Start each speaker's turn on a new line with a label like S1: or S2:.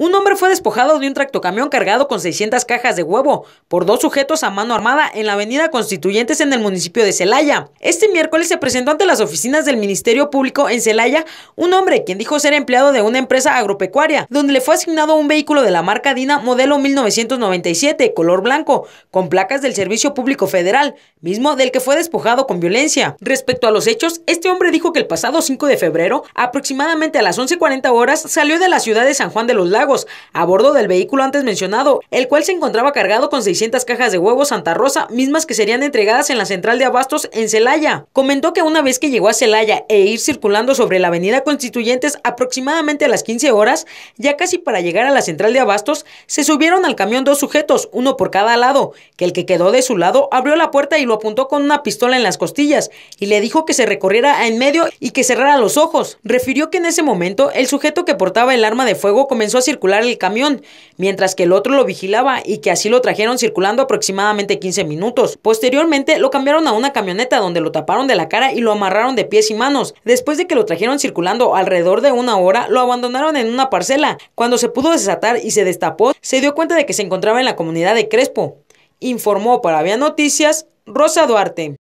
S1: Un hombre fue despojado de un tractocamión cargado con 600 cajas de huevo por dos sujetos a mano armada en la avenida Constituyentes en el municipio de Celaya. Este miércoles se presentó ante las oficinas del Ministerio Público en Celaya un hombre quien dijo ser empleado de una empresa agropecuaria, donde le fue asignado un vehículo de la marca Dina modelo 1997, color blanco, con placas del Servicio Público Federal, mismo del que fue despojado con violencia. Respecto a los hechos, este hombre dijo que el pasado 5 de febrero, aproximadamente a las 11.40 horas, salió de la ciudad de San Juan de los Lagos a bordo del vehículo antes mencionado, el cual se encontraba cargado con 600 cajas de huevos Santa Rosa, mismas que serían entregadas en la central de abastos en Celaya. Comentó que una vez que llegó a Celaya e ir circulando sobre la avenida Constituyentes aproximadamente a las 15 horas, ya casi para llegar a la central de abastos, se subieron al camión dos sujetos, uno por cada lado, que el que quedó de su lado abrió la puerta y lo apuntó con una pistola en las costillas y le dijo que se recorriera en medio y que cerrara los ojos. Refirió que en ese momento el sujeto que portaba el arma de fuego comenzó a circular el camión, mientras que el otro lo vigilaba y que así lo trajeron circulando aproximadamente 15 minutos. Posteriormente lo cambiaron a una camioneta donde lo taparon de la cara y lo amarraron de pies y manos. Después de que lo trajeron circulando alrededor de una hora, lo abandonaron en una parcela. Cuando se pudo desatar y se destapó, se dio cuenta de que se encontraba en la comunidad de Crespo. Informó para Vía Noticias Rosa Duarte.